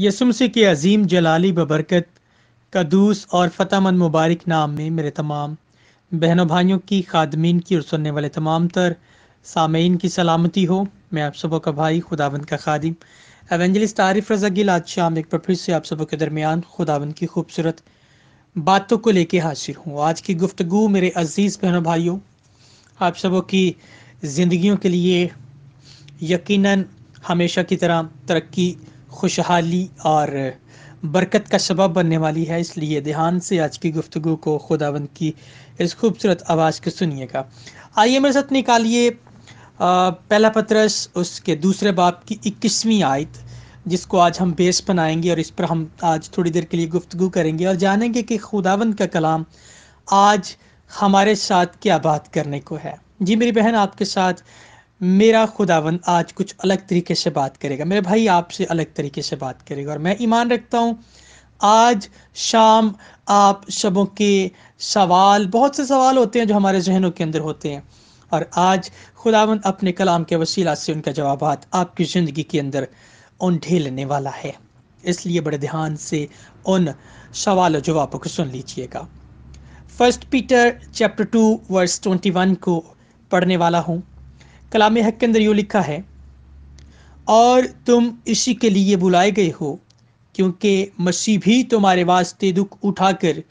यसुमसी के अजीम जलाली बबरकत कदूस और फ़तेहमंद मुबारक नाम में मेरे तमाम बहनों भाइयों की खादमीन की और सुनने वाले तमाम तर सामीन की सलामती हो मैं आप सबों का भाई खुदावंद का खादिम एवेंजलिस्ट आरिफ रजा गिल आज शाम एक बार फिर से आप सबों के दरमियान खुदावंद की खूबसूरत बातों को लेके हाजिर हूँ आज की गुफ्तु मेरे अज़ीज़ बहनों भाइयों आप सबों की ज़िंदगियों के लिए यकीनन हमेशा की तरह तरक्की खुशहाली और बरकत का सबब बनने वाली है इसलिए ध्यान से आज की गुफ्तु को खुदावंद की इस खूबसूरत आवाज़ को सुनिएगा आइए मेरे साथ निकालिए पहला पत्रस उसके दूसरे बाप की इक्कीसवीं आयत जिसको आज हम बेस बनाएंगे और इस पर हम आज थोड़ी देर के लिए गुफ्तु करेंगे और जानेंगे कि खुदावंद का कलाम आज हमारे साथ क्या बात करने को है जी मेरी बहन आपके साथ मेरा खुदावन आज कुछ अलग तरीके से बात करेगा मेरे भाई आपसे अलग तरीके से बात करेगा और मैं ईमान रखता हूँ आज शाम आप शबों के सवाल बहुत से सवाल होते हैं जो हमारे जहनों के अंदर होते हैं और आज खुदावन अपने कलाम के वसीला से उनका जवाब आपकी ज़िंदगी के अंदर ऊँढे वाला है इसलिए बड़े ध्यान से उन सवाल और जवाबों को सुन लीजिएगा first Peter chapter two verse twenty one को पढ़ने वाला हूँ कलाम हक के अंदर यूँ लिखा है और तुम इसी के लिए बुलाए गए हो क्योंकि मसीह भी तुम्हारे वास्ते दुख उठाकर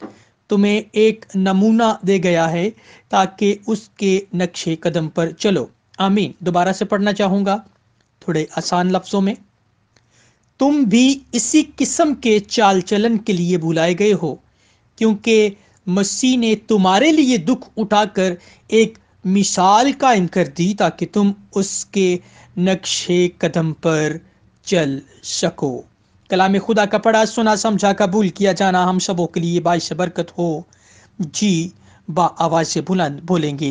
तुम्हें एक नमूना दे गया है ताकि उसके नक्शे कदम पर चलो आमीन दोबारा से पढ़ना चाहूँगा थोड़े आसान लफ्ज़ों में तुम भी इसी किस्म के चाल चलन के लिए बुलाए गए हो क्योंकि मसीह ने तुम्हारे लिए दुख उठाकर एक मिसाल कायम कर दी ताकि तुम उसके नक्शे कदम पर चल सको कलाम खुदा का पढ़ा सुना समझा कबूल किया जाना हम सबों के लिए बाश बरकत हो जी बा आवाज़ से बुलंद बोलेंगे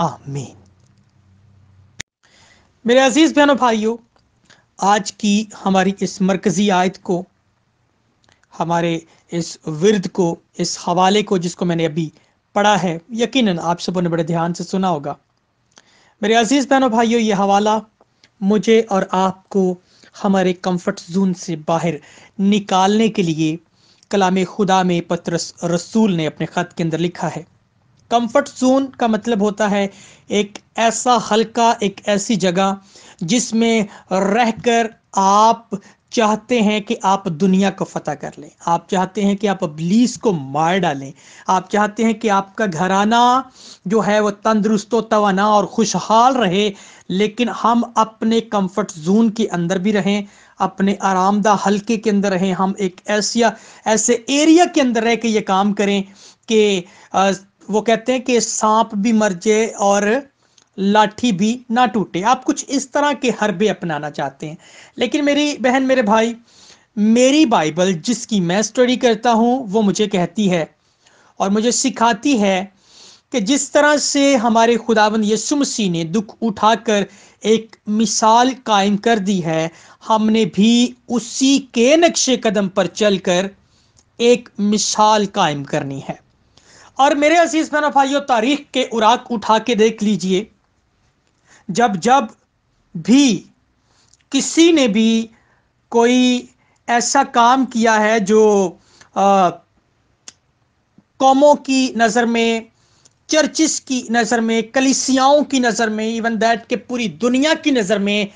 आमीन मेरे अजीज़ बहनों भाइयों आज की हमारी इस मरकज़ी आयत को हमारे इस विरद को इस हवाले को जिसको मैंने अभी पड़ा है यकीनन आप सबों ने बड़े ध्यान से सुना होगा मेरे अजीज़ बहनों भाइयों ये हवाला मुझे और आपको हमारे कंफर्ट जोन से बाहर निकालने के लिए कलाम खुदा में पत्र रसूल ने अपने ख़त के अंदर लिखा है कंफर्ट जोन का मतलब होता है एक ऐसा हल्का एक ऐसी जगह जिसमें रहकर आप चाहते हैं कि आप दुनिया को फतह कर लें आप चाहते हैं कि आप अबलीस को मार डालें आप चाहते हैं कि आपका घराना जो है वो तंदरुस्त तोना और खुशहाल रहे लेकिन हम अपने कंफर्ट जोन के अंदर भी रहें अपने आरामदा हल्के के अंदर रहें हम एक ऐसा ऐसे एरिया के अंदर रह के ये काम करें कि वो कहते हैं कि सांप भी मर जाए और लाठी भी ना टूटे आप कुछ इस तरह के हरबे अपनाना चाहते हैं लेकिन मेरी बहन मेरे भाई मेरी बाइबल जिसकी मैं स्टडी करता हूँ वो मुझे कहती है और मुझे सिखाती है कि जिस तरह से हमारे खुदाबंद यसु मसीह ने दुख उठाकर एक मिसाल कायम कर दी है हमने भी उसी के नक्शे कदम पर चलकर एक मिसाल कायम करनी है और मेरे अजीज़ बना भाइयों तारीख के उराक उठा के देख लीजिए जब जब भी किसी ने भी कोई ऐसा काम किया है जो कौमों की नज़र में चर्चिस की नज़र में कलिसियाओं की नज़र में इवन दैट के पूरी दुनिया की नज़र में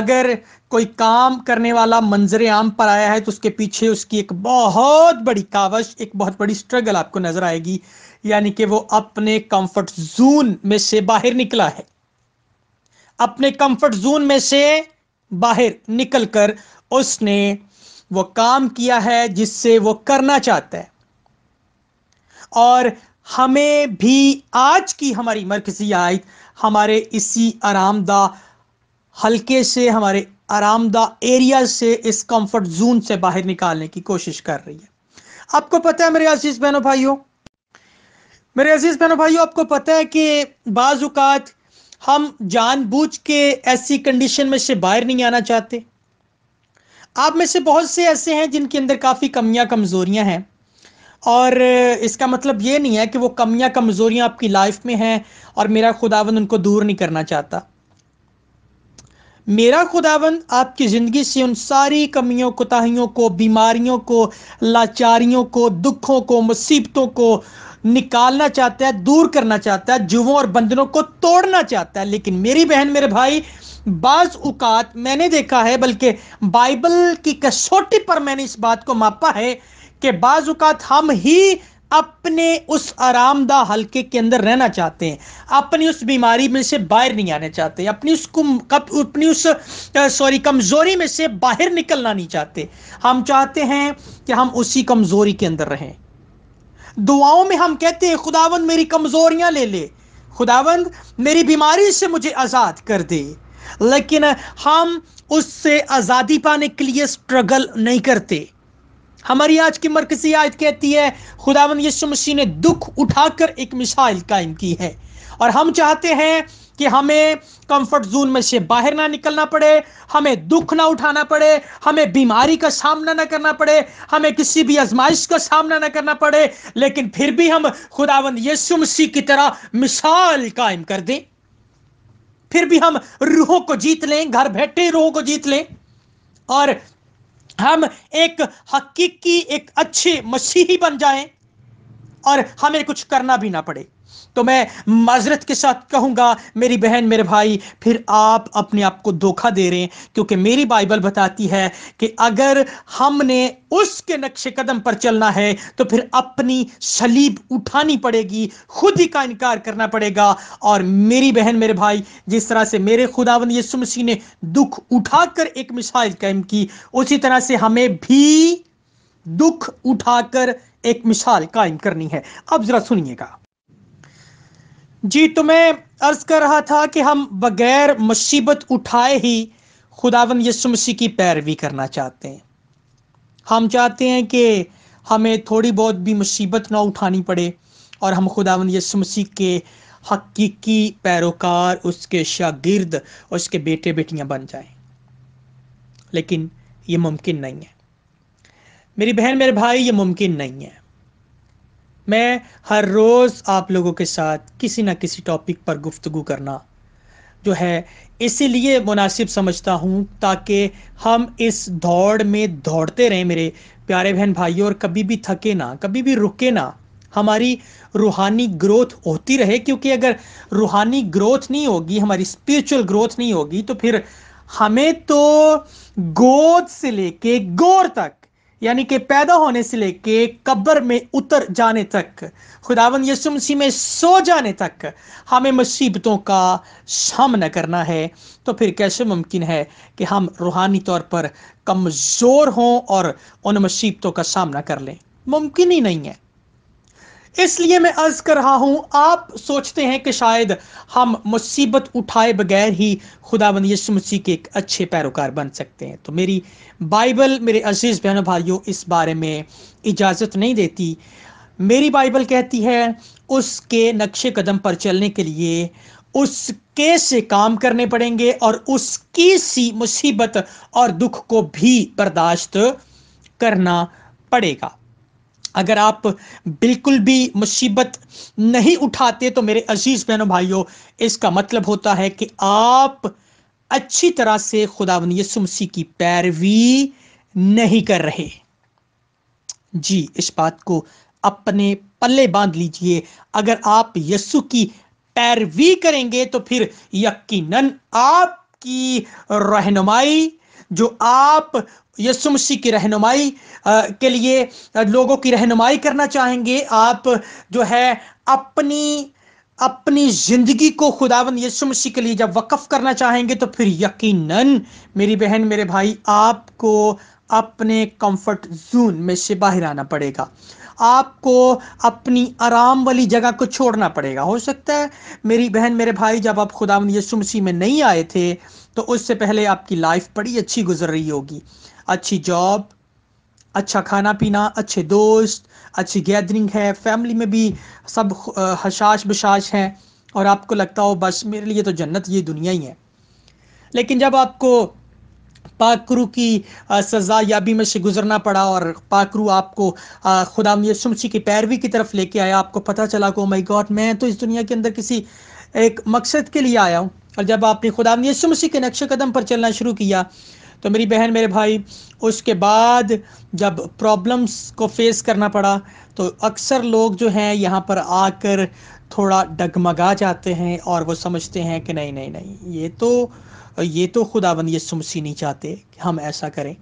अगर कोई काम करने वाला मंजर आम पर आया है तो उसके पीछे उसकी एक बहुत बड़ी कावश एक बहुत बड़ी स्ट्रगल आपको नज़र आएगी यानी कि वो अपने कंफर्ट जोन में से बाहर निकला है अपने कंफर्ट जोन में से बाहर निकलकर उसने वो काम किया है जिससे वो करना चाहता है और हमें भी आज की हमारी मरकजी आयत हमारे इसी आरामदा हल्के से हमारे आरामदा एरिया से इस कंफर्ट जोन से बाहर निकालने की कोशिश कर रही है आपको पता है मेरे अजीज़ बहनों भाइयों मेरे अजीज़ बहनों भाइयों आपको पता है कि बाज़ात हम जानबूझ के ऐसी कंडीशन में से बाहर नहीं आना चाहते आप में से बहुत से ऐसे हैं जिनके अंदर काफ़ी कमियां कमज़ोरियां हैं और इसका मतलब ये नहीं है कि वो कमियां कमज़ोरियां आपकी लाइफ में हैं और मेरा खुदावन उनको दूर नहीं करना चाहता मेरा खुदावन आपकी ज़िंदगी से उन सारी कमियों कोताहियों को बीमारियों को लाचारियों को दुखों को मुसीबतों को निकालना चाहता है दूर करना चाहता है जुवों और बंधनों को तोड़ना चाहता है लेकिन मेरी बहन मेरे भाई बाज उकात मैंने देखा है बल्कि बाइबल की कसौटी पर मैंने इस बात को मापा है कि बाज उकात हम ही अपने उस आरामदा हल्के के अंदर रहना चाहते हैं अपनी उस बीमारी में से बाहर नहीं आना चाहते अपनी उस कुम कप अपनी उस सॉरी कमज़ोरी में से बाहर निकलना नहीं चाहते हम चाहते हैं कि हम उसी कमज़ोरी के अंदर रहें दुआओं में हम कहते हैं खुदावंद मेरी कमजोरियां ले ले खुदावंद मेरी बीमारी से मुझे आज़ाद कर दे लेकिन हम उससे आज़ादी पाने के लिए स्ट्रगल नहीं करते हमारी आज की मरकजी आयत कहती है खुदावन यीशु मसीह ने दुख उठाकर एक मिसाइल कायम की है और हम चाहते हैं कि हमें कंफर्ट जोन में से बाहर ना निकलना पड़े हमें दुख ना उठाना पड़े हमें बीमारी का सामना ना करना पड़े हमें किसी भी आजमाइश का सामना ना करना पड़े लेकिन फिर भी हम खुदावंद यीशु मसीह की तरह मिसाल कायम कर दें फिर भी हम रूहों को जीत लें घर बैठे रूहों को जीत लें और हम एक हकीकी एक अच्छे मसीही बन जाएं और हमें कुछ करना भी ना पड़े तो मैं माजरत के साथ कहूंगा मेरी बहन मेरे भाई फिर आप अपने आप को धोखा दे रहे हैं क्योंकि मेरी बाइबल बताती है कि अगर हमने उसके नक्शे कदम पर चलना है तो फिर अपनी सलीब उठानी पड़ेगी खुद ही का इनकार करना पड़ेगा और मेरी बहन मेरे भाई जिस तरह से मेरे खुदावन यीशु मसीह ने दुख उठाकर एक मिसाइल कायम की उसी तरह से हमें भी दुख उठाकर एक मिसाल कायम करनी है अब जरा सुनिएगा जी तो मैं अर्ज कर रहा था कि हम बगैर मुसीबत उठाए ही खुदावन यसु मसीह की पैरवी करना चाहते हैं हम चाहते हैं कि हमें थोड़ी बहुत भी मुसीबत ना उठानी पड़े और हम खुदावन यसु मसीह के हकीकी पैरोकार उसके शागिर्द उसके बेटे बेटियां बन जाएं लेकिन ये मुमकिन नहीं है मेरी बहन मेरे भाई ये मुमकिन नहीं है मैं हर रोज़ आप लोगों के साथ किसी न किसी टॉपिक पर गुफ्तु करना जो है इसीलिए मुनासिब समझता हूँ ताकि हम इस दौड़ में दौड़ते रहें मेरे प्यारे बहन भाइयों और कभी भी थके ना कभी भी रुके ना हमारी रूहानी ग्रोथ होती रहे क्योंकि अगर रूहानी ग्रोथ नहीं होगी हमारी स्पिरिचुअल ग्रोथ नहीं होगी तो फिर हमें तो गोद से लेके गौर तक यानी कि पैदा होने से लेके कब्र में उतर जाने तक खुदावन यसु मसीह में सो जाने तक हमें मुसीबतों का सामना करना है तो फिर कैसे मुमकिन है कि हम रूहानी तौर पर कमज़ोर हों और उन मुसीबतों का सामना कर लें मुमकिन ही नहीं है इसलिए मैं अर्ज कर रहा हूं आप सोचते हैं कि शायद हम मुसीबत उठाए बगैर ही खुदाबंद यीशु मसीह के एक अच्छे पैरोकार बन सकते हैं तो मेरी बाइबल मेरे अजीज़ बहनों भाइयों इस बारे में इजाज़त नहीं देती मेरी बाइबल कहती है उसके नक्शे कदम पर चलने के लिए उसके से काम करने पड़ेंगे और उसकी सी मुसीबत और दुख को भी बर्दाश्त करना पड़ेगा अगर आप बिल्कुल भी मुसीबत नहीं उठाते तो मेरे अजीज बहनों भाइयों इसका मतलब होता है कि आप अच्छी तरह से खुदावन यसुमसी की पैरवी नहीं कर रहे जी इस बात को अपने पल्ले बांध लीजिए अगर आप यस्सु की पैरवी करेंगे तो फिर यकीनन आपकी रहनुमाई जो आप यसु मसीह की रहनुमाई के लिए लोगों की रहनुमाई करना चाहेंगे आप जो है अपनी अपनी ज़िंदगी को खुदावन यसु मसीह के लिए जब वक़फ़ करना चाहेंगे तो फिर यकीनन मेरी बहन मेरे भाई आपको अपने कंफर्ट जोन में से बाहर आना पड़ेगा आपको अपनी आराम वाली जगह को छोड़ना पड़ेगा हो सकता है मेरी बहन मेरे भाई जब आप खुदा यसु मसीह में नहीं आए थे तो उससे पहले आपकी लाइफ बड़ी अच्छी गुजर रही होगी अच्छी जॉब अच्छा खाना पीना अच्छे दोस्त अच्छी गैदरिंग है फैमिली में भी सब हशाश बशाश हैं और आपको लगता हो बस मेरे लिए तो जन्नत ये दुनिया ही है लेकिन जब आपको पाकरू की सज़ा याबी में से गुजरना पड़ा और पाकरू आपको खुदा यशुमसी की पैरवी की तरफ लेके आया आपको पता चला को माई गॉड मैं तो इस दुनिया के अंदर किसी एक मकसद के लिए आया हूँ और जब आपने खुदा यशुमसी के नक्श कदम पर चलना शुरू किया तो मेरी बहन मेरे भाई उसके बाद जब प्रॉब्लम्स को फेस करना पड़ा तो अक्सर लोग जो हैं यहाँ पर आकर थोड़ा डगमगा जाते हैं और वो समझते हैं कि नहीं नहीं नहीं ये तो और ये तो खुदाबंद यसु मसीह नहीं चाहते कि हम ऐसा करें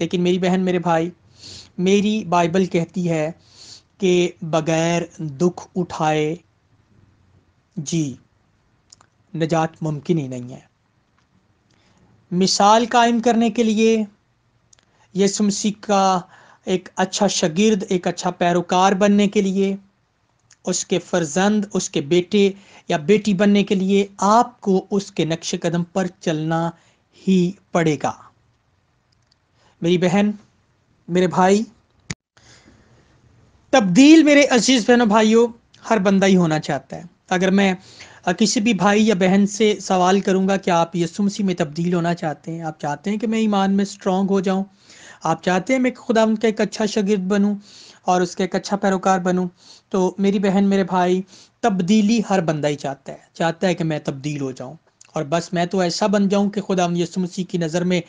लेकिन मेरी बहन मेरे भाई मेरी बाइबल कहती है कि बग़ैर दुख उठाए जी निजात मुमकिन ही नहीं है मिसाल कायम करने के लिए यसु मसीह का एक अच्छा शगिर्द एक अच्छा पैरोकार बनने के लिए उसके फर्जंद उसके बेटे या बेटी बनने के लिए आपको उसके नक्श कदम पर चलना ही पड़ेगा मेरी बहन मेरे भाई तब्दील मेरे अजीज़ बहनों भाइयों हर बंदा ही होना चाहता है अगर मैं किसी भी भाई या बहन से सवाल करूंगा कि आप ये सुमसी में तब्दील होना चाहते हैं आप चाहते हैं कि मैं ईमान में स्ट्रॉन्ग हो जाऊं आप चाहते हैं मैं खुदा उनका एक अच्छा शगिर्द बनूं और उसका एक अच्छा पैरोकार बनूं तो मेरी बहन मेरे भाई तब्दीली हर बंदा ही चाहता है चाहता है कि मैं तब्दील हो जाऊं और बस मैं तो ऐसा बन जाऊं कि खुदा यसु मसीह की नज़र में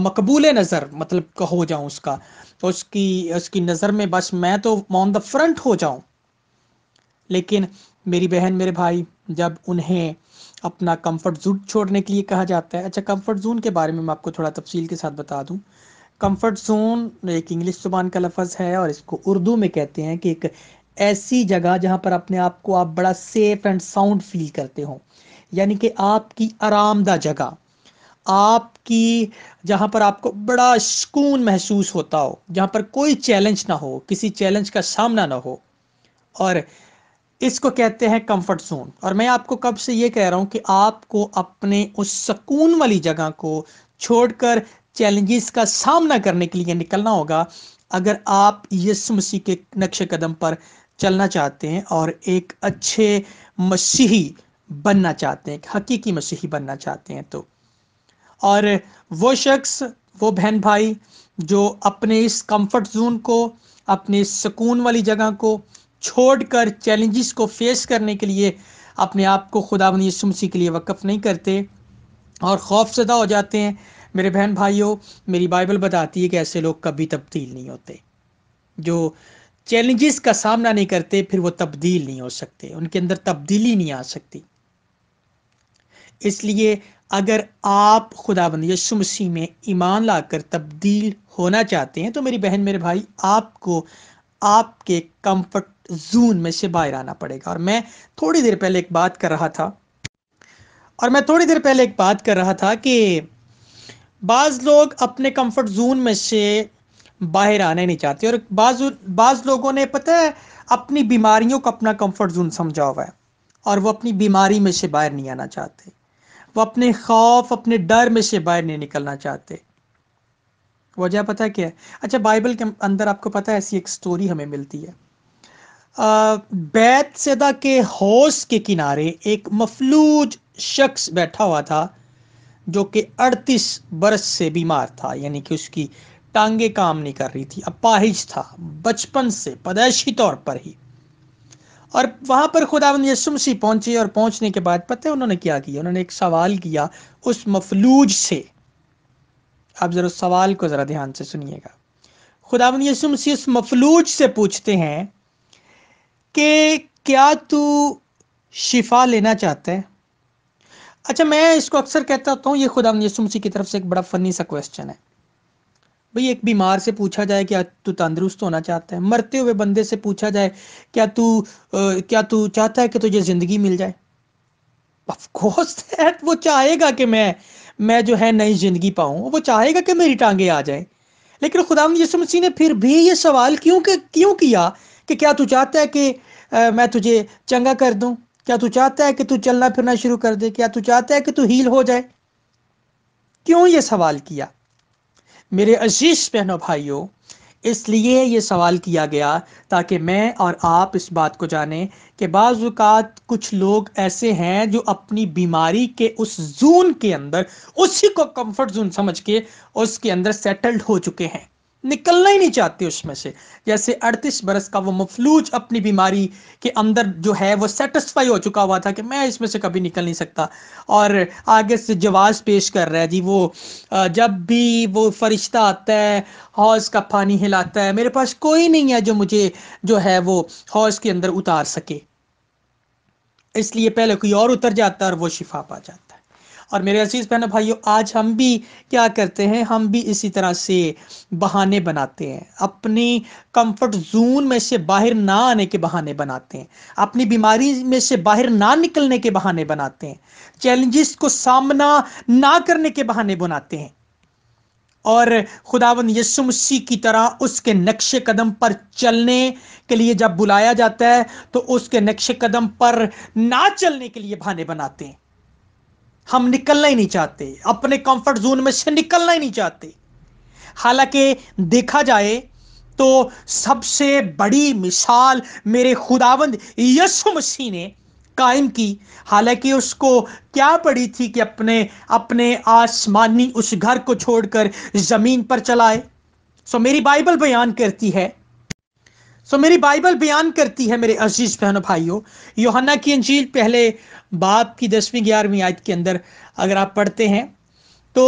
मकबूल नज़र मतलब हो जाऊं उसका तो उसकी उसकी नज़र में बस मैं तो ऑन द फ्रंट हो जाऊं लेकिन मेरी बहन मेरे भाई जब उन्हें अपना कंफर्ट जोन छोड़ने के लिए कहा जाता है अच्छा कंफर्ट जोन के बारे में मैं आपको थोड़ा तफसील के साथ बता दूं कंफर्ट जोन एक इंग्लिश ज़ुबान का लफज है और इसको उर्दू में कहते हैं कि एक ऐसी जगह जहाँ पर अपने आप को आप बड़ा सेफ एंड साउंड फील करते हो यानी कि आपकी आरामदा जगह आपकी जहाँ पर आपको बड़ा सुकून महसूस होता हो जहाँ पर कोई चैलेंज ना हो किसी चैलेंज का सामना ना हो और इसको कहते हैं कंफर्ट जोन और मैं आपको कब से ये कह रहा हूँ कि आपको अपने उस सुकून वाली जगह को छोड़कर चैलेंजेस का सामना करने के लिए निकलना होगा अगर आप यीशु मसीह के नक्श कदम पर चलना चाहते हैं और एक अच्छे मसीही बनना चाहते हैं हकीकी मसीही बनना चाहते हैं तो और वो शख्स वो बहन भाई जो अपने इस कंफर्ट जोन को अपने सुकून वाली जगह को छोड़कर चैलेंजेस को फेस करने के लिए अपने आप को खुदा यीशु मसीह के लिए वक़ नहीं करते और खौफजदा हो जाते हैं मेरे बहन भाइयों मेरी बाइबल बताती है कि ऐसे लोग कभी तब्दील नहीं होते जो चैलेंजेस का सामना नहीं करते फिर वो तब्दील नहीं हो सकते उनके अंदर तब्दीली नहीं आ सकती इसलिए अगर आप खुदा यसु मसीह में ईमान लाकर तब्दील होना चाहते हैं तो मेरी बहन मेरे भाई आपको आपके कंफर्ट जोन में से बाहर आना पड़ेगा और मैं थोड़ी देर पहले एक बात कर रहा था और मैं थोड़ी देर पहले एक बात कर रहा था कि बाज़ लोग अपने कंफर्ट जोन में से बाहर आना नहीं चाहते और बाज बाज लोगों ने पता है अपनी बीमारियों को अपना कंफर्ट जोन समझा हुआ है और वो अपनी बीमारी में से बाहर नहीं आना चाहते वो अपने खौफ अपने डर में से बाहर नहीं निकलना चाहते वजह पता क्या है अच्छा बाइबल के अंदर आपको पता है ऐसी एक स्टोरी हमें मिलती है बैत सदा के हौस के किनारे एक मफलूज शख्स बैठा हुआ था जो कि 38 बरस से बीमार था यानी कि उसकी टांगे काम नहीं कर रही थी अपाहिज था बचपन से पदैशी तौर पर ही और वहां पर खुदावन यसुम पहुंचे और पहुंचने के बाद पता है उन्होंने क्या किया उन्होंने एक सवाल किया उस मफलूज से आप ज़रा उस सवाल को ज़रा ध्यान से सुनिएगा खुदावन यसु उस मफलूज से पूछते हैं कि क्या तू शिफा लेना चाहता है अच्छा मैं इसको अक्सर कहता तो हूँ ये खुदावन यसु की तरफ से एक बड़ा फ़नी सा क्वेश्चन है भाई एक बीमार से पूछा जाए क्या तू तंदुरुस्त होना चाहता है मरते हुए बंदे से पूछा जाए क्या तू क्या तू चाहता है कि तुझे जिंदगी मिल जाए ऑफकोर्स दैट वो चाहेगा कि मैं मैं जो है नई जिंदगी पाऊं वो चाहेगा कि मेरी टांगे आ जाए लेकिन खुदा यसु मसीह ने फिर भी ये सवाल क्यों क्यों किया कि क्या तू चाहता है कि आ, मैं तुझे चंगा कर दूं क्या तू चाहता है कि तू चलना फिरना शुरू कर दे क्या तू चाहता है कि तू हील हो जाए क्यों ये सवाल किया मेरे अजीज बहनों भाइयों इसलिए ये सवाल किया गया ताकि मैं और आप इस बात को जानें कि बाज़ात कुछ लोग ऐसे हैं जो अपनी बीमारी के उस जून के अंदर उसी को कंफर्ट जोन समझ के उसके अंदर सेटल्ड हो चुके हैं निकलना ही नहीं चाहते उसमें से जैसे 38 बरस का वो मफलूज अपनी बीमारी के अंदर जो है वो सेटिस्फाई हो चुका हुआ था कि मैं इसमें से कभी निकल नहीं सकता और आगे से जवाब पेश कर रहा है जी वो जब भी वो फरिश्ता आता है हौज का पानी हिलाता है मेरे पास कोई नहीं है जो मुझे जो है वो हौज के अंदर उतार सके इसलिए पहले कोई और उतर जाता है और वो शिफा पा जाता और मेरे अजीज़ बहनों भाइयों आज हम भी क्या करते हैं हम भी इसी तरह से बहाने बनाते हैं अपनी कंफर्ट जोन में से बाहर ना आने के बहाने बनाते हैं अपनी बीमारी में से बाहर ना निकलने के बहाने बनाते हैं चैलेंजेस को सामना ना करने के बहाने बनाते हैं और खुदावन यसु मसीह की तरह उसके नक्श कदम पर चलने के लिए जब बुलाया जाता है तो उसके नक्श कदम पर ना चलने के लिए बहाने बनाते हैं हम निकलना ही नहीं चाहते अपने कंफर्ट जोन में से निकलना ही नहीं चाहते हालांकि देखा जाए तो सबसे बड़ी मिसाल मेरे खुदावंद यसु मसीह ने कायम की हालांकि उसको क्या पड़ी थी कि अपने अपने आसमानी उस घर को छोड़कर ज़मीन पर चलाए सो मेरी बाइबल बयान करती है सो मेरी बाइबल बयान करती है मेरे अजीज बहनों भाइयों योहन्ना की अंजील पहले बाप की दसवीं ग्यारहवीं आयत के अंदर अगर आप पढ़ते हैं तो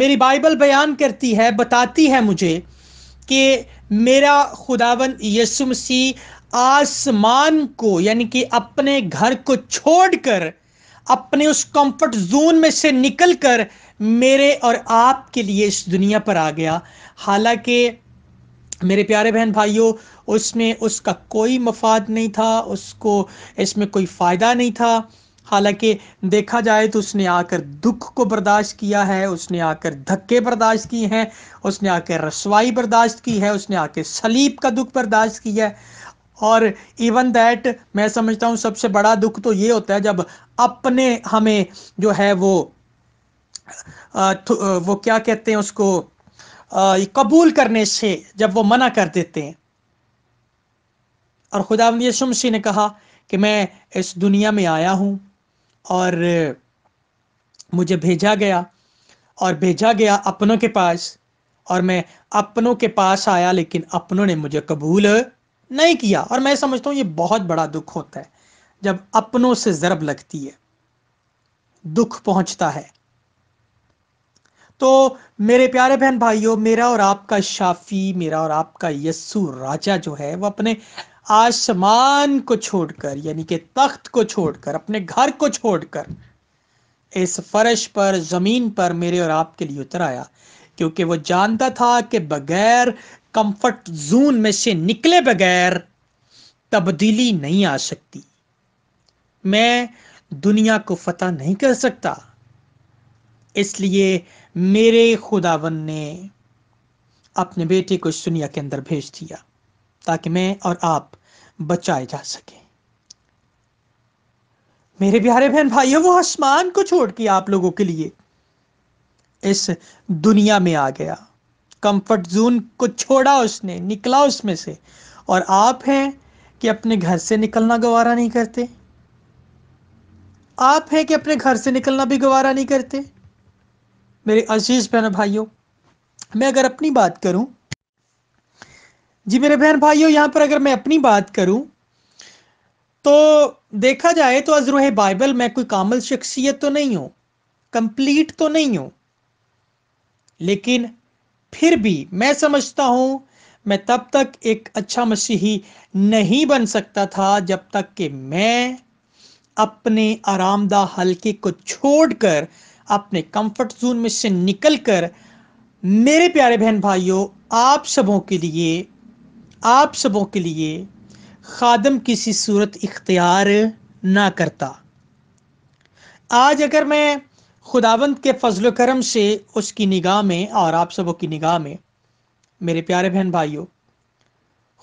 मेरी बाइबल बयान करती है बताती है मुझे कि मेरा खुदावन यसु मसीह आसमान को यानी कि अपने घर को छोड़कर अपने उस कंफर्ट जोन में से निकलकर मेरे और आपके लिए इस दुनिया पर आ गया हालांकि मेरे प्यारे बहन भाइयों उसमें उसका कोई मफाद नहीं था उसको इसमें कोई फ़ायदा नहीं था हालांकि देखा जाए तो उसने आकर दुख को बर्दाश्त किया है उसने आकर धक्के बर्दाश्त किए हैं उसने आकर रसवाई बर्दाश्त की है उसने आकर सलीब का दुख बर्दाश्त किया है और इवन दैट मैं समझता हूँ सबसे बड़ा दुख तो ये होता है जब अपने हमें जो है वो वो क्या कहते हैं उसको कबूल करने से जब वो मना कर देते हैं और खुदा यसुमसी ने कहा कि मैं इस दुनिया में आया हूँ और मुझे भेजा गया और भेजा गया अपनों के पास और मैं अपनों के पास आया लेकिन अपनों ने मुझे कबूल नहीं किया और मैं समझता हूँ ये बहुत बड़ा दुख होता है जब अपनों से ज़रब लगती है दुख पहुँचता है तो मेरे प्यारे बहन भाइयों मेरा और आपका शाफी मेरा और आपका यस्सु राजा जो है वो अपने आसमान को छोड़कर यानी कि तख्त को छोड़कर अपने घर को छोड़कर इस फर्श पर ज़मीन पर मेरे और आपके लिए उतर आया क्योंकि वो जानता था कि बगैर कंफर्ट जोन में से निकले बगैर तब्दीली नहीं आ सकती मैं दुनिया को फतह नहीं कर सकता इसलिए मेरे खुदावन ने अपने बेटे को इस दुनिया के अंदर भेज दिया ताकि मैं और आप बचाए जा सके मेरे प्यारे बहन भाइयों वो आसमान को छोड़ के आप लोगों के लिए इस दुनिया में आ गया कंफर्ट जोन को छोड़ा उसने निकला उसमें से और आप हैं कि अपने घर से निकलना गवारा नहीं करते आप हैं कि अपने घर से निकलना भी गवारा नहीं करते मेरे अजीज़ बहन भाइयों मैं अगर अपनी बात करूं जी मेरे बहन भाइयों यहां पर अगर मैं अपनी बात करूं तो देखा जाए तो अजरूह बाइबल मैं कोई कामल शख्सियत तो नहीं हूं कंप्लीट तो नहीं हूं लेकिन फिर भी मैं समझता हूं मैं तब तक एक अच्छा मसीही नहीं बन सकता था जब तक कि मैं अपने आरामदा हल्के को छोड़कर अपने कंफर्ट जोन में से निकलकर मेरे प्यारे बहन भाइयों आप सबों के लिए आप सबों के लिए खादम किसी सूरत इख्तियार ना करता आज अगर मैं खुदावंत के फजल करम से उसकी निगाह में और आप सबों की निगाह में मेरे प्यारे बहन भाइयों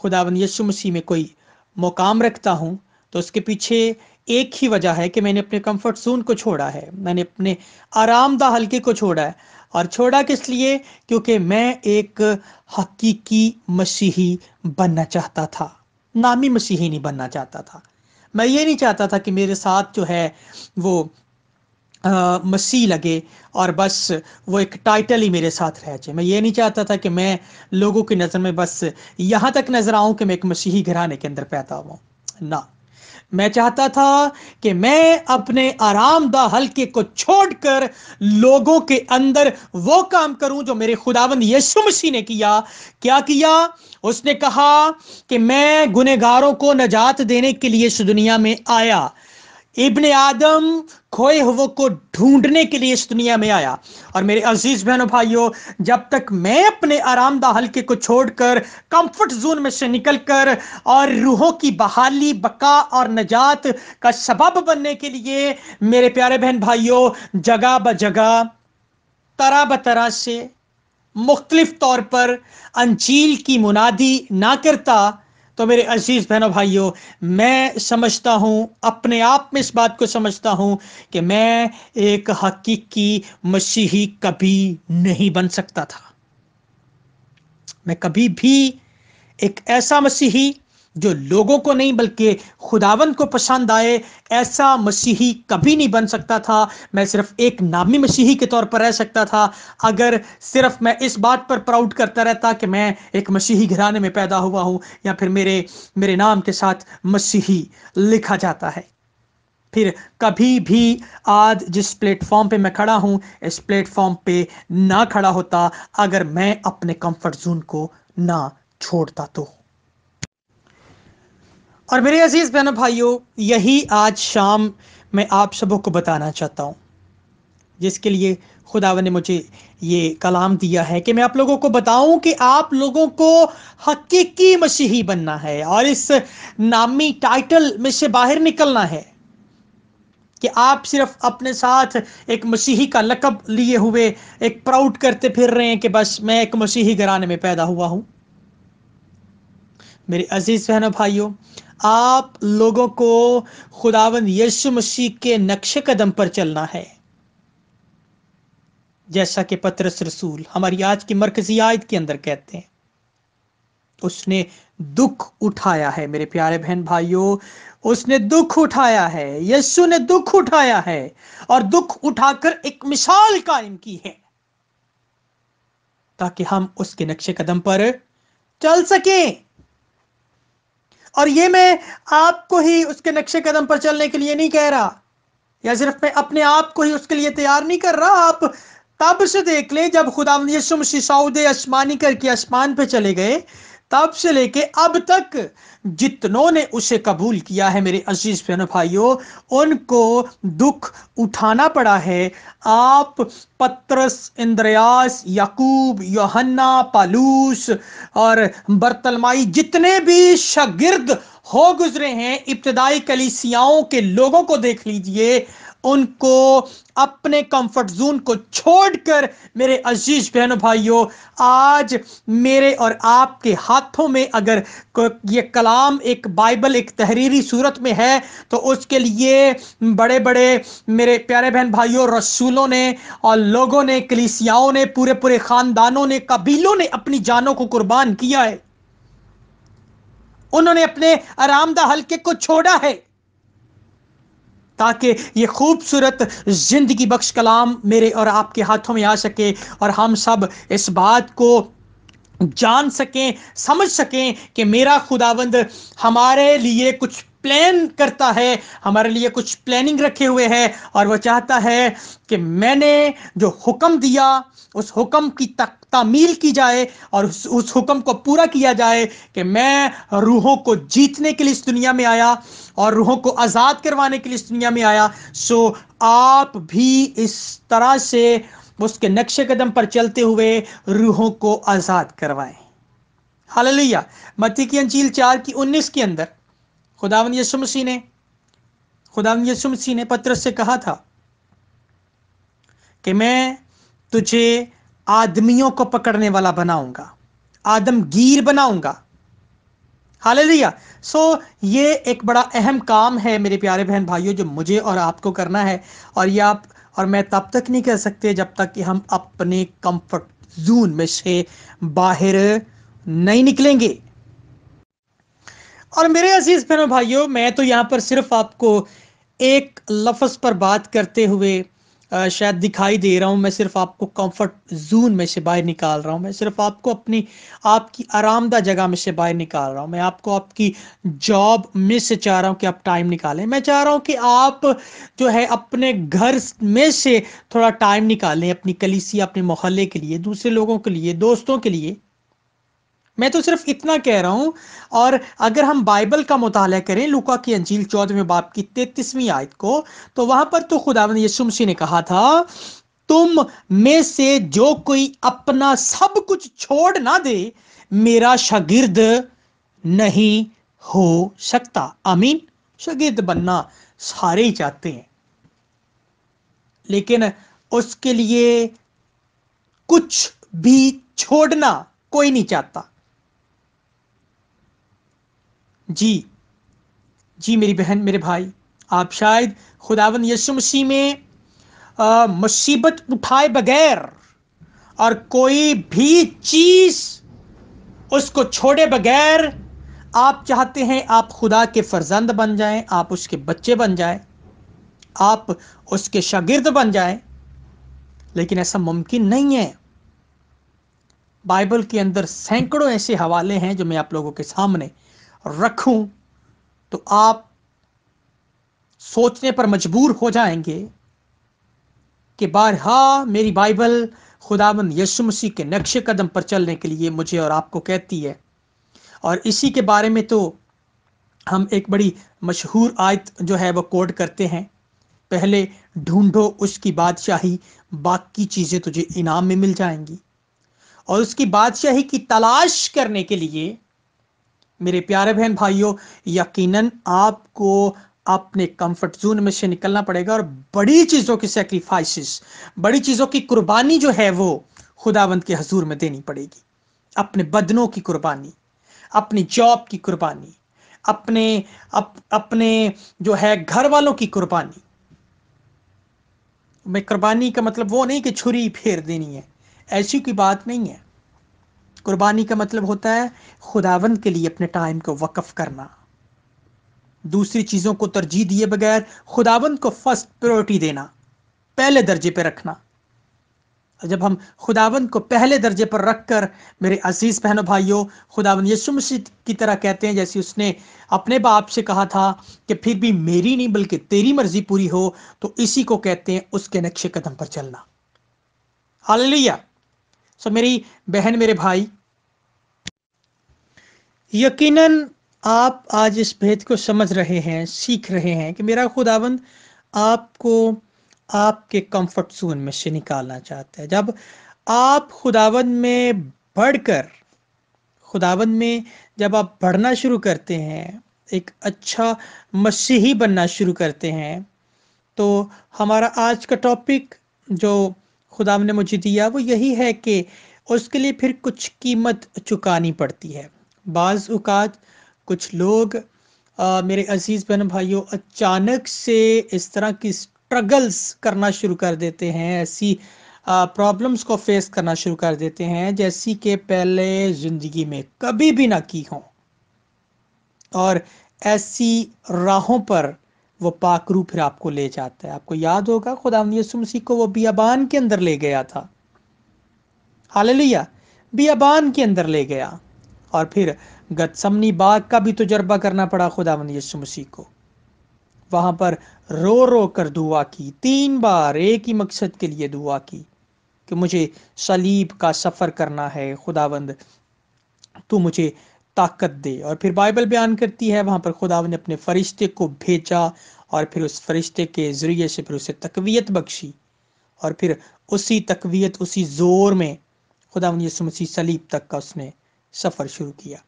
खुदावंत यसु मसीह में कोई मुकाम रखता हूँ तो उसके पीछे एक ही वजह है कि मैंने अपने कंफर्ट जोन को छोड़ा है मैंने अपने आरामदा हल्के को छोड़ा है और छोड़ा किस लिए क्योंकि मैं एक हकीकी मसीही बनना चाहता था नामी मसीही नहीं बनना चाहता था मैं ये नहीं चाहता था कि मेरे साथ जो है वो आ, मसीह लगे और बस वो एक टाइटल ही मेरे साथ रह जाए मैं ये नहीं चाहता था कि मैं लोगों की नज़र में बस यहाँ तक नज़र आऊँ कि मैं एक मसीही घराने के अंदर पैदा हुआ ना मैं चाहता था कि मैं अपने आरामदा हल्के को छोड़कर लोगों के अंदर वो काम करूं जो मेरे खुदावंद यीशु मसीह ने किया क्या किया उसने कहा कि मैं गुनेगारों को नजात देने के लिए इस दुनिया में आया इबन आदम खोए हुए को ढूंढने के लिए इस दुनिया में आया और मेरे अजीज बहनों भाइयों जब तक मैं अपने आरामदा हल्के को छोड़कर कंफर्ट जोन में से निकलकर और रूहों की बहाली बका और नजात का सबब बनने के लिए मेरे प्यारे बहन भाइयों जगह ब जगह तरह ब तरह से मुख्तलिफ तौर पर अंजील की मुनादी ना करता तो मेरे अजीज़ बहनों भाइयों मैं समझता हूँ अपने आप में इस बात को समझता हूँ कि मैं एक हकीकी मसीही कभी नहीं बन सकता था मैं कभी भी एक ऐसा मसीही जो लोगों को नहीं बल्कि खुदावन को पसंद आए ऐसा मसीही कभी नहीं बन सकता था मैं सिर्फ एक नामी मसीही के तौर पर रह सकता था अगर सिर्फ मैं इस बात पर प्राउड करता रहता कि मैं एक मसीही घराने में पैदा हुआ हूँ या फिर मेरे मेरे नाम के साथ मसीही लिखा जाता है फिर कभी भी आज जिस प्लेटफॉर्म पे मैं खड़ा हूँ इस प्लेटफॉर्म पे ना खड़ा होता अगर मैं अपने कंफर्ट जोन को ना छोड़ता तो और मेरे अजीज़ बहनों भाइयों यही आज शाम मैं आप सबों को बताना चाहता हूँ जिसके लिए खुदावन ने मुझे ये कलाम दिया है कि मैं आप लोगों को बताऊं कि आप लोगों को हकीकी मसीही बनना है और इस नामी टाइटल में से बाहर निकलना है कि आप सिर्फ अपने साथ एक मसीही का लकब लिए हुए एक प्राउड करते फिर रहे हैं कि बस मैं एक मसीही घराने में पैदा हुआ हूं मेरे अजीज़ बहनों भाइयों आप लोगों को खुदावन यीशु मसीह के नक्शे कदम पर चलना है जैसा कि पत्रस रसूल हमारी आज की मरकजी आयत के अंदर कहते हैं उसने दुख उठाया है मेरे प्यारे बहन भाइयों उसने दुख उठाया है यीशु ने दुख उठाया है और दुख उठाकर एक मिसाल कायम की है ताकि हम उसके नक्शे कदम पर चल सकें और ये मैं आपको ही उसके नक्शे कदम पर चलने के लिए नहीं कह रहा या सिर्फ मैं अपने आप को ही उसके लिए तैयार नहीं कर रहा आप तब से देख लें जब खुदा यसुम सऊदे आसमानी करके आसमान पे चले गए तब से लेके अब तक जितनों ने उसे कबूल किया है मेरे अजीज बहन भाइयों उनको दुख उठाना पड़ा है आप पत्रस इंद्रयास याकूब योहन्ना पालूस और बर्तलमाई जितने भी शगिर्द हो गुजरे हैं इब्तदाई कलीसियाओं के लोगों को देख लीजिए उनको अपने कंफर्ट जोन को छोड़कर मेरे अजीज बहनों भाइयों आज मेरे और आपके हाथों में अगर ये कलाम एक बाइबल एक तहरीरी सूरत में है तो उसके लिए बड़े बड़े मेरे प्यारे बहन भाइयों रसूलों ने और लोगों ने कलिसियाओं ने पूरे पूरे खानदानों ने कबीलों ने अपनी जानों को कुर्बान किया है उन्होंने अपने आरामदा हल्के को छोड़ा है ताकि ये खूबसूरत ज़िंदगी बख्श कलाम मेरे और आपके हाथों में आ सके और हम सब इस बात को जान सकें समझ सकें कि मेरा खुदावंद हमारे लिए कुछ प्लान करता है हमारे लिए कुछ प्लानिंग रखे हुए है और वह चाहता है कि मैंने जो हुक्म दिया उस हुक्म की तक तामील की जाए और उस, उस हुक्म को पूरा किया जाए कि मैं रूहों को जीतने के लिए इस दुनिया में आया और रूहों को आज़ाद करवाने के लिए इस दुनिया में आया सो आप भी इस तरह से उसके नक्शे कदम पर चलते हुए रूहों को आज़ाद करवाएं हालेलुया मती की अंजील चार की उन्नीस के अंदर खुदावन यसुम मसीह ने खुदावन यसुम मसीह ने पत्र से कहा था कि मैं तुझे आदमियों को पकड़ने वाला बनाऊंगा आदमगीर बनाऊंगा लिया सो so, ये एक बड़ा अहम काम है मेरे प्यारे बहन भाइयों जो मुझे और आपको करना है और ये आप और मैं तब तक नहीं कर सकते जब तक कि हम अपने कंफर्ट जोन में से बाहर नहीं निकलेंगे और मेरे अजीज बहनों भाइयों मैं तो यहाँ पर सिर्फ आपको एक लफ्ज़ पर बात करते हुए शायद दिखाई दे रहा हूँ मैं सिर्फ आपको कंफर्ट जोन में से बाहर निकाल रहा हूँ मैं सिर्फ आपको अपनी आपकी आरामदा जगह में से बाहर निकाल रहा हूँ मैं आपको आपकी जॉब में से चाह रहा हूँ कि आप टाइम निकालें मैं चाह रहा हूँ कि आप जो है अपने घर में से थोड़ा टाइम निकालें अपनी कलीसी अपने मोहल्ले के लिए दूसरे लोगों के लिए दोस्तों के लिए मैं तो सिर्फ इतना कह रहा हूँ और अगर हम बाइबल का मुताला करें लुका की अंजील चौदहवें बाप की तैतीसवीं आयत को तो वहां पर तो खुदावन यशुमसी ने कहा था तुम में से जो कोई अपना सब कुछ छोड़ ना दे मेरा शागिर्द नहीं हो सकता आमीन शागिर्द बनना सारे ही चाहते हैं लेकिन उसके लिए कुछ भी छोड़ना कोई नहीं चाहता जी जी मेरी बहन मेरे भाई आप शायद खुदावन यसु मसीह में मुसीबत उठाए बगैर और कोई भी चीज़ उसको छोड़े बगैर आप चाहते हैं आप खुदा के फर्जंद बन जाएं आप उसके बच्चे बन जाएं आप उसके शागिर्द बन जाएं लेकिन ऐसा मुमकिन नहीं है बाइबल के अंदर सैकड़ों ऐसे हवाले हैं जो मैं आप लोगों के सामने रखूं तो आप सोचने पर मजबूर हो जाएंगे कि बारहा मेरी बाइबल खुदाबंद यीशु मसीह के नक्शे कदम पर चलने के लिए मुझे और आपको कहती है और इसी के बारे में तो हम एक बड़ी मशहूर आयत जो है वो कोड करते हैं पहले ढूंढो उसकी बादशाही बाकी चीज़ें तुझे इनाम में मिल जाएंगी और उसकी बादशाही की तलाश करने के लिए मेरे प्यारे बहन भाइयों यकीनन आपको अपने कंफर्ट जोन में से निकलना पड़ेगा और बड़ी चीज़ों की सेक्रीफाइसेस बड़ी चीज़ों की कुर्बानी जो है वो खुदावंत के हजूर में देनी पड़ेगी अपने बदनों की कुर्बानी अपनी जॉब की कुर्बानी अपने अप, अपने जो है घर वालों की कुर्बानी मैं कुर्बानी का मतलब वो नहीं कि छुरी फेर देनी है ऐसी कोई बात नहीं है कुर्बानी का मतलब होता है खुदावंद के लिए अपने टाइम को वक्फ करना दूसरी चीज़ों को तरजीह दिए बगैर खुदावंद को फर्स्ट प्रायोरिटी देना पहले दर्जे पर रखना जब हम खुदावंद को पहले दर्जे पर रख कर मेरे अजीज़ बहनों भाइयों खुदावंद यीशु मसीह की तरह कहते हैं जैसे उसने अपने बाप से कहा था कि फिर भी मेरी नहीं बल्कि तेरी मर्जी पूरी हो तो इसी को कहते हैं उसके नक्शे कदम पर चलना हालिया सो मेरी बहन मेरे भाई यकीनन आप आज इस भेद को समझ रहे हैं सीख रहे हैं कि मेरा खुदाबंद आपको आपके कंफर्ट जोन में से निकालना चाहता है जब आप खुदाबंद में बढ़कर खुदाबंद में जब आप बढ़ना शुरू करते हैं एक अच्छा मसीही बनना शुरू करते हैं तो हमारा आज का टॉपिक जो खुदा ने मुझे दिया वो यही है कि उसके लिए फिर कुछ कीमत चुकानी पड़ती है बाज़ात कुछ लोग आ, मेरे अजीज़ बहन भाइयों अचानक से इस तरह की स्ट्रगल्स करना शुरू कर देते हैं ऐसी प्रॉब्लम्स को फेस करना शुरू कर देते हैं जैसी कि पहले ज़िंदगी में कभी भी ना की हों और ऐसी राहों पर वो पाकरू फिर आपको ले जाता है आपको याद होगा खुदा मसीह को वो बियाबान के अंदर ले गया था हाल बियाबान के अंदर ले गया और फिर गदसमनी बाग का भी तजर्बा करना पड़ा खुदावंद यसु मसीह को वहाँ पर रो रो कर दुआ की तीन बार एक ही मकसद के लिए दुआ की कि मुझे सलीब का सफ़र करना है खुदावंद तू मुझे ताकत दे और फिर बाइबल बयान करती है वहाँ पर खुदावंद ने अपने फरिश्ते को भेजा और फिर उस फरिश्ते के ज़रिए से फिर उसे तकवीत बख्शी और फिर उसी तकवीत उसी ज़ोर में खुदावंद यसु मसीह सलीब तक का उसने सफ़र शुरू किया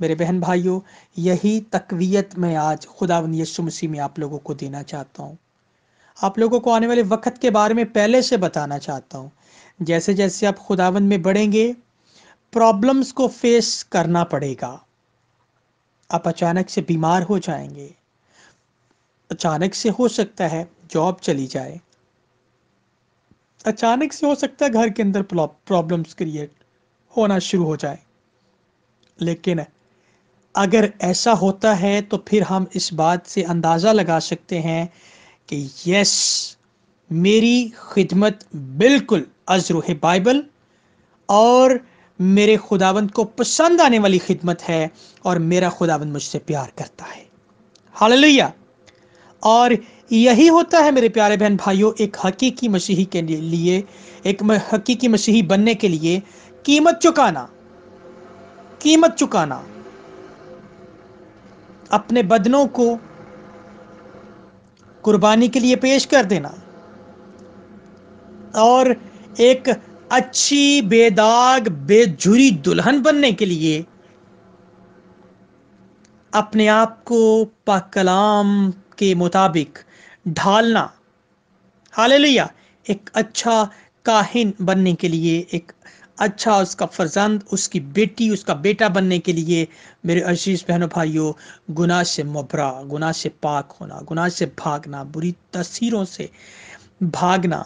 मेरे बहन भाइयों यही तकवीत मैं आज खुदा यसु मसीह में आप लोगों को देना चाहता हूँ आप लोगों को आने वाले वक्त के बारे में पहले से बताना चाहता हूँ जैसे जैसे आप खुदावन में बढ़ेंगे प्रॉब्लम्स को फेस करना पड़ेगा आप अचानक से बीमार हो जाएंगे अचानक से हो सकता है जॉब चली जाए अचानक से हो सकता है घर के अंदर प्रॉब्लम्स क्रिएट होना शुरू हो जाए लेकिन अगर ऐसा होता है तो फिर हम इस बात से अंदाज़ा लगा सकते हैं कि यस मेरी खिदमत बिल्कुल है बाइबल और मेरे खुदावंद को पसंद आने वाली खिदमत है और मेरा खुदावंद मुझसे प्यार करता है हाल और यही होता है मेरे प्यारे बहन भाइयों एक हकीकी मसीही के लिए एक हकीकी मसीही बनने के लिए कीमत चुकाना कीमत चुकाना अपने बदनों को कुर्बानी के लिए पेश कर देना और एक अच्छी बेदाग बेझुरी दुल्हन बनने के लिए अपने आप को पाक कलाम के मुताबिक ढालना हाल एक अच्छा काहिन बनने के लिए एक अच्छा उसका फर्जंद उसकी बेटी उसका बेटा बनने के लिए मेरे अशीष बहनों भाइयों गुनाह से मुबरा गुनाह से पाक होना गुनाह से भागना बुरी तस्वीरों से भागना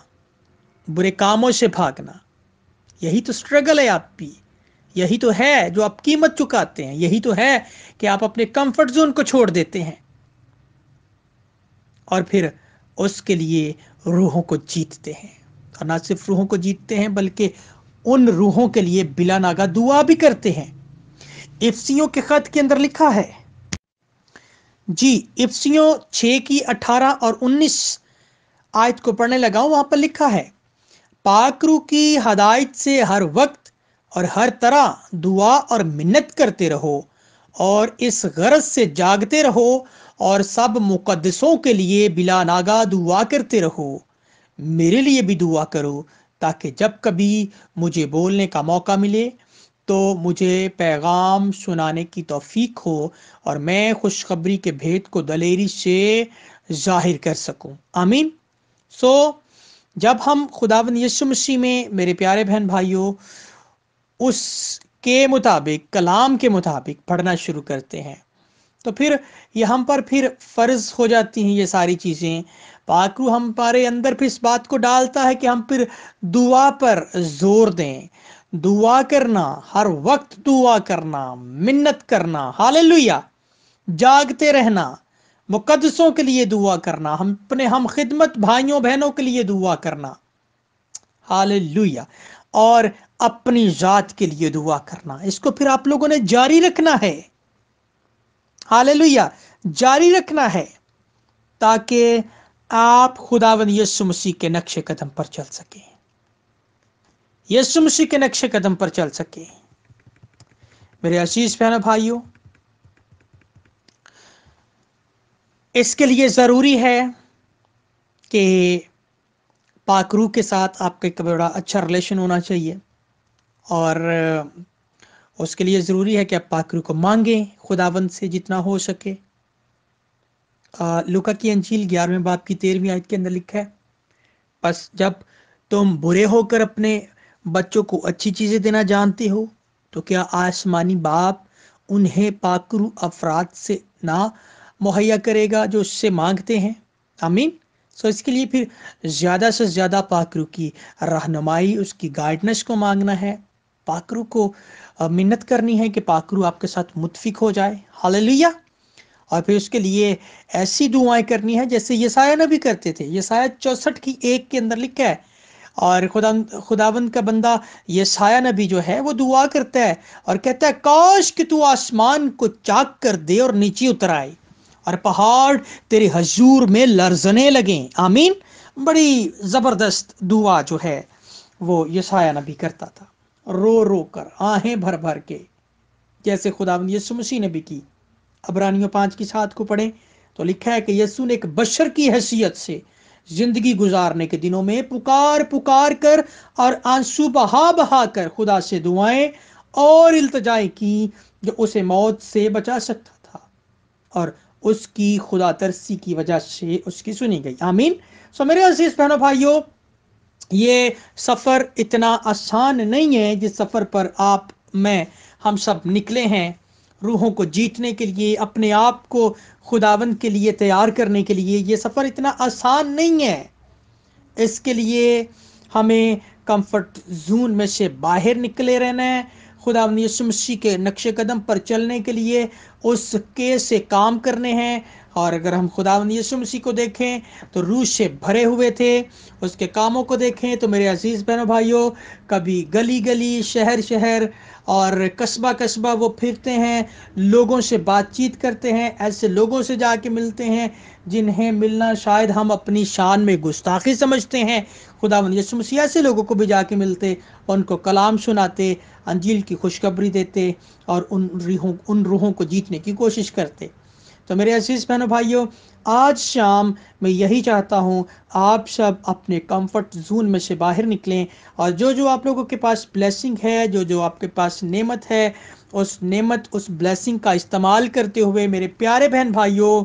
बुरे कामों से भागना यही तो स्ट्रगल है आपकी यही तो है जो आप कीमत चुकाते हैं यही तो है कि आप अपने कंफर्ट जोन को छोड़ देते हैं और फिर उसके लिए रूहों को जीतते हैं और ना सिर्फ रूहों को जीतते हैं बल्कि उन रूहों के लिए बिला नागा दुआ भी करते हैं इफ्सियों के ख़त के अंदर लिखा है जी इफ्सियों छ की अठारह और उन्नीस आयत को पढ़ने लगा वहां पर लिखा है पाकरू की हदायत से हर वक्त और हर तरह दुआ और मिन्नत करते रहो और इस गरज से जागते रहो और सब मुकदसों के लिए बिला नागा दुआ करते रहो मेरे लिए भी दुआ करो ताकि जब कभी मुझे बोलने का मौका मिले तो मुझे पैगाम सुनाने की तौफीक हो और मैं खुशखबरी के भेद को दलेरी से जाहिर कर सकूं आमीन सो जब हम खुदावन यीशु मसीह में मेरे प्यारे बहन भाइयों उस के मुताबिक कलाम के मुताबिक पढ़ना शुरू करते हैं तो फिर ये हम पर फिर फ़र्ज़ हो जाती हैं ये सारी चीज़ें हम हमारे अंदर फिर इस बात को डालता है कि हम फिर दुआ पर जोर दें दुआ करना हर वक्त दुआ करना मिन्नत करना लुया जागते रहना मुकदसों के लिए दुआ करना हम अपने हम खिदमत भाइयों बहनों के लिए दुआ करना हालेलुया और अपनी जात के लिए दुआ करना इसको फिर आप लोगों ने जारी रखना है हालेलुया जारी रखना है ताकि आप खुदावन यस्सु मसीह के नक्शे कदम पर चल सकें यस्सु मसीह के नक्शे कदम पर चल सके मेरे अशीज प्यारे भाइयों इसके लिए ज़रूरी है कि पाकरू के साथ आपका एक बड़ा अच्छा रिलेशन होना चाहिए और उसके लिए ज़रूरी है कि आप पाकरू को मांगें खुदावन से जितना हो सके लुका की अंजील ग्यारहवें बाप की तेरहवीं आयत के अंदर लिखा है बस जब तुम बुरे होकर अपने बच्चों को अच्छी चीज़ें देना जानते हो तो क्या आसमानी बाप उन्हें पाकरू अफराद से ना मुहैया करेगा जो उससे मांगते हैं आमीन सो इसके लिए फिर ज़्यादा से ज़्यादा पाकरू की रहनुमाई उसकी गाइडनेस को मांगना है पाकरू को मिन्नत करनी है कि पाकरू आपके साथ मुतफिक हो जाए हालेलुया और फिर उसके लिए ऐसी दुआएं करनी है जैसे ये साया नबी करते थे ये साया चौसठ की एक के अंदर लिखा है और खुदा खुदाबंद का बंदा ये साया नबी जो है वो दुआ करता है और कहता है काश कि तू आसमान को चाक कर दे और नीचे उतर आए और पहाड़ तेरे हजूर में लर्जने लगे आमीन बड़ी ज़बरदस्त दुआ जो है वो यसाया नबी करता था रो रो कर आहें भर भर के जैसे खुदाबंद यसु मसीह ने भी की अबरानियों पांच की सात को पढ़ें तो लिखा है कि यसु ने एक बशर की हैसियत से जिंदगी गुजारने के दिनों में पुकार पुकार कर और आंसू बहा बहा कर खुदा से दुआएं और इल्तजाएं की जो उसे मौत से बचा सकता था और उसकी खुदा तरसी की वजह से उसकी सुनी गई आमीन सो मेरे अजीज बहनों भाइयों ये सफ़र इतना आसान नहीं है जिस सफ़र पर आप मैं हम सब निकले हैं रूहों को जीतने के लिए अपने आप को खुदावंद के लिए तैयार करने के लिए ये सफ़र इतना आसान नहीं है इसके लिए हमें कंफर्ट जोन में से बाहर निकले रहना है खुदा यीशु मसीह के नक्शे कदम पर चलने के लिए उसके से काम करने हैं और अगर हम खुदा यीशु मसीह को देखें तो रूस से भरे हुए थे उसके कामों को देखें तो मेरे अजीज़ बहनों भाइयों कभी गली गली शहर शहर और कस्बा कस्बा वो फिरते हैं लोगों से बातचीत करते हैं ऐसे लोगों से जाके मिलते हैं जिन्हें मिलना शायद हम अपनी शान में गुस्ताखी समझते हैं खुदा यीशु मसीह ऐसे लोगों को भी जाके मिलते उनको कलाम सुनाते अंजील की खुशखबरी देते और उन रूहों उन रूहों को जीतने की कोशिश करते तो मेरे अजीज़ बहनों भाइयों आज शाम मैं यही चाहता हूँ आप सब अपने कंफर्ट जोन में से बाहर निकलें और जो जो आप लोगों के पास ब्लेसिंग है जो जो आपके पास नेमत है उस नेमत उस ब्लेसिंग का इस्तेमाल करते हुए मेरे प्यारे बहन भाइयों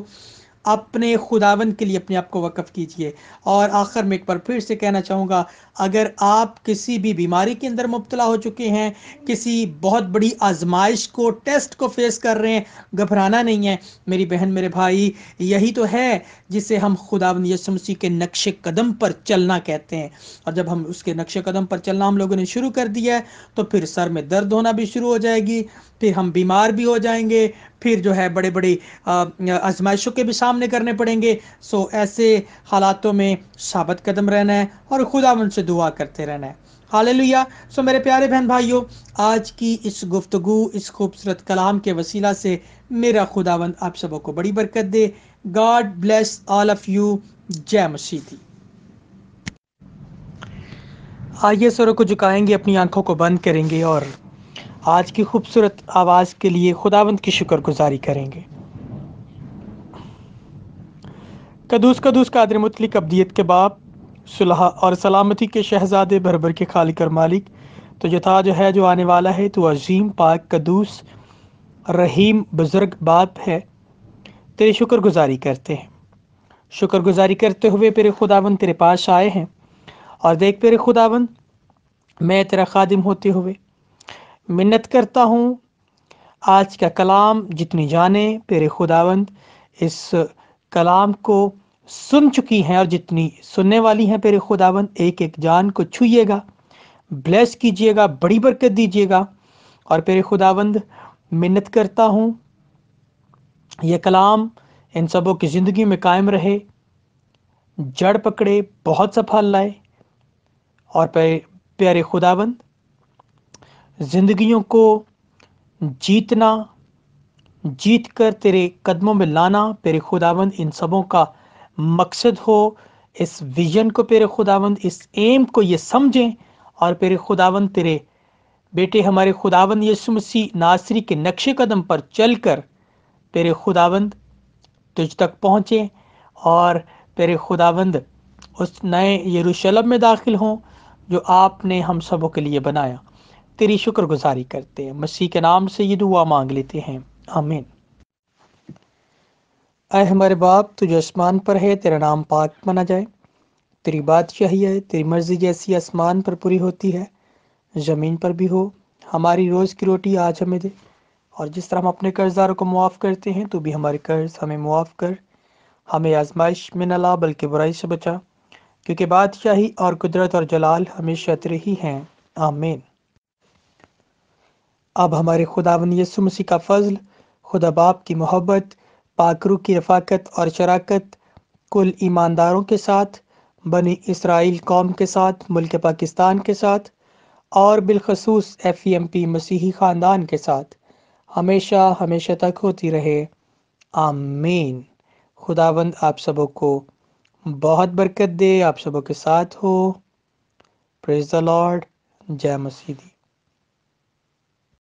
अपने खुदावन के लिए अपने आप को वक़ कीजिए और आखिर में एक बार फिर से कहना चाहूँगा अगर आप किसी भी बीमारी के अंदर मुबतला हो चुके हैं किसी बहुत बड़ी आजमाइश को टेस्ट को फेस कर रहे हैं घबराना नहीं है मेरी बहन मेरे भाई यही तो है जिसे हम खुदावन यशमसी के नक्श कदम पर चलना कहते हैं और जब हम उसके नक्श कदम पर चलना हम लोगों ने शुरू कर दिया है तो फिर सर में दर्द होना भी शुरू हो जाएगी फिर हम बीमार भी हो जाएंगे फिर जो है बड़े बड़ी आजमाइशों के भी सामने करने पड़ेंगे सो ऐसे हालातों में साबत कदम रहना है और खुदा उनसे दुआ करते रहना है हाल हालेलुया सो मेरे प्यारे बहन भाइयों आज की इस गुफ्तगु इस खूबसूरत कलाम के वसीला से मेरा खुदावंद आप सबों को बड़ी बरकत दे God bless all of you जय मसीदी आइए सरों को झुकाएंगे अपनी आंखों को बंद करेंगे और आज की खूबसूरत आवाज़ के लिए खुदावंत की शुक्रगुजारी करेंगे कदूस कदूस कादर मुतलिक अबदियत के बाप सुलह और सलामती के शहजादे भरबर के खालिक और मालिक तो यथा जो है जो आने वाला है तो अजीम पाक कदूस रहीम बुज़ुर्ग बाप है तेरी शुक्रगुजारी करते हैं शुक्रगुजारी करते हुए तेरे खुदावन तेरे पास आए हैं और देख तेरे खुदावन मैं तेरा खादिम होते हुए मिन्नत करता हूँ आज का कलाम जितनी जाने तेरे खुदावंद इस कलाम को सुन चुकी हैं और जितनी सुनने वाली हैं तेरे खुदावंद एक एक जान को छूएगा ब्लेस कीजिएगा बड़ी बरकत दीजिएगा और तेरे खुदावंद मिन्नत करता हूँ यह कलाम इन सबों की ज़िंदगी में कायम रहे जड़ पकड़े बहुत सफल लाए और प्यारे खुदावंद जिंदगियों को जीतना जीत कर तेरे कदमों में लाना तेरे खुदावंद इन सबों का मकसद हो इस विजन को तेरे खुदावंद इस एम को ये समझें और तेरे खुदावंद तेरे बेटे हमारे खुदावंद यीशु मसीह नासरी के नक्शे कदम पर चल कर तेरे खुदावंद तुझ तक पहुँचे और तेरे खुदावंद उस नए यरूशलम में दाखिल हों जो आपने हम सबों के लिए बनाया तेरी शुक्रगुजारी करते हैं मसीह के नाम से ये दुआ मांग लेते हैं आमीन आए हमारे बाप तो जो आसमान पर है तेरा नाम पाक माना जाए तेरी बादशाही है तेरी मर्जी जैसी आसमान पर पूरी होती है ज़मीन पर भी हो हमारी रोज़ की रोटी आज हमें दे और जिस तरह हम अपने कर्जदारों को मुआफ़ करते हैं तो भी हमारे कर्ज हमें मुआफ़ कर हमें आजमाइश में न ला बल्कि बुराई से बचा क्योंकि बादशाही और कुदरत और जलाल हमेशा तेरे ही हैं आमीन अब हमारे खुदावन यसु मसीह का फ़ज़ल खुदा बाप की मोहब्बत पाकरू की रफाकत और शराकत कुल ईमानदारों के साथ बनी इसराइल कौम के साथ मुल्क पाकिस्तान के साथ और बिलखसूस एफ ई एम पी मसीही ख़ानदान के साथ हमेशा हमेशा तक होती रहे आमीन खुदाबंद आप सबों को बहुत बरकत दे आप सबों के साथ हो प्रेज द लॉर्ड जय मसीदी